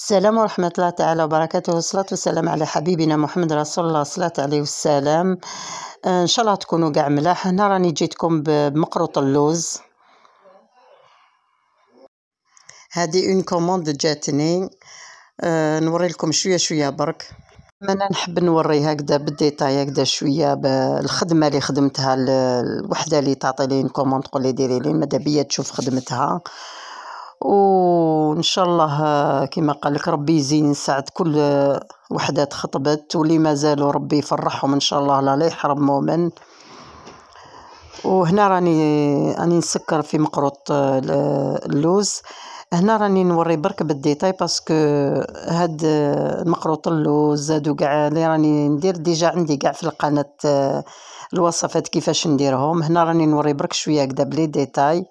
السلام ورحمة الله تعالى وبركاته والصلاة والسلام على حبيبنا محمد رسول الله صلاة عليه والسلام آه، إن شاء الله تكونوا كاع ملاح هنا راني جيتكم بمقروط اللوز هذه اون كوموند جاتني نوري لكم شويه شويه برك انا نحب نوري هكذا بالديتاي هكذا شويه بالخدمه اللي خدمتها الوحده اللي تعطي لي كوموند تقول لي ديري لي ماذا بيا تشوف خدمتها وان شاء الله آه، كما قال لك ربي يزين سعد كل آه، وحدات خطبت واللي مازال ربي يفرحهم ان شاء الله لا يحرم مؤمن وهنا راني راني نسكر في مقروط آه، اللوز هنا راني نوري برك بالديتاي باسكو هاد مقروط اللوز زادو كاع اللي راني ندير ديجا عندي كاع في القناه الوصفات كيفاش نديرهم هنا راني نوري برك شويه هكذا بلي ديتاي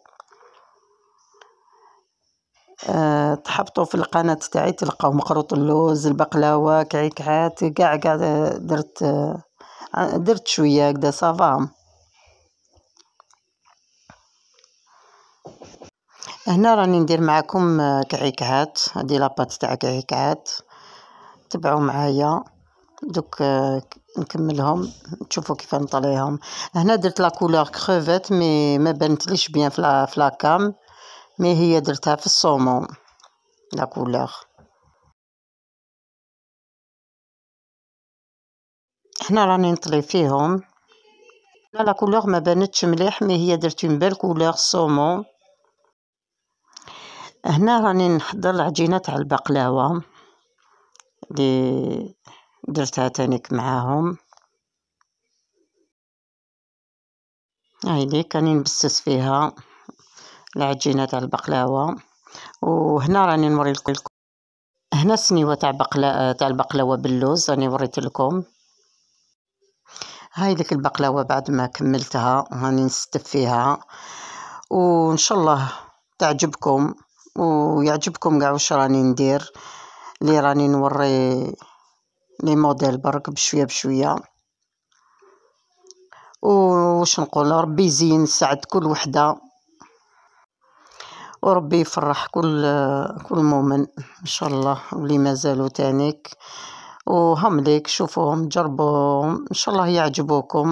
آه، تحبطوا في القناة تاعي تلقاو مقروط اللوز البقلاوة كعكعات كاع كاع آه، درت آه، درت شوية هكدا صافا هنا راني ندير معاكم كعكعات هادي لاباط تاع كعكعات تبعوا معايا دوك نكملهم تشوفوا كيف نطليهم هنا درت لا كولور كروفيت مي ما بانتليش بيان في لا كام مي هي درتها في الصومون لا كولور هنا راني نطلي فيهم هنا لا كولور ما بانتش مليح مي هي درت اون بال كولور صومون هنا راني نحضر العجينه تاع البقلاوه اللي درتها تانيك معاهم ليك راني نبسس فيها العجينه تاع البقلاوه وهنا راني نوري لكم هنا السنيوه تاع بقلا تاع البقلاوه باللوز راني وريت لكم هاي ديك البقلاوه بعد ما كملتها راني نستف فيها وان شاء الله تعجبكم ويعجبكم كاع واش راني ندير لي راني نوري لي موديل برك بشويه بشويه وش نقول ربي يزين سعد كل وحده وربي يفرح كل كل مؤمن ان شاء الله واللي مازالوا تانيك وهم ليك شوفوهم جربوهم ان شاء الله يعجبوكم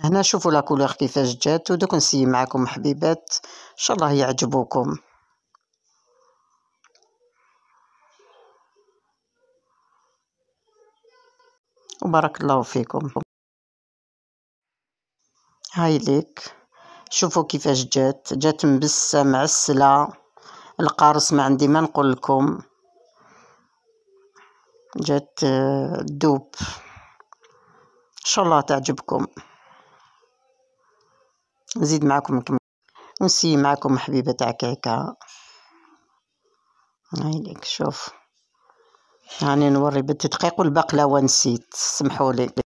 هنا شوفوا لاكولور كيفاش جات ودوك نسيي معاكم حبيبات ان شاء الله يعجبوكم وبارك الله فيكم هاي ليك شوفوا كيفاش جات جات مبسه معسله القارص ما عندي ما نقول لكم جات آه، دوب ان شاء الله تعجبكم نزيد معاكم نكمل ونسي معاكم حبيبه تاع كعكه هايليك شوف هاني نوري بنتي دقيق والبقلاوه نسيت سمحولي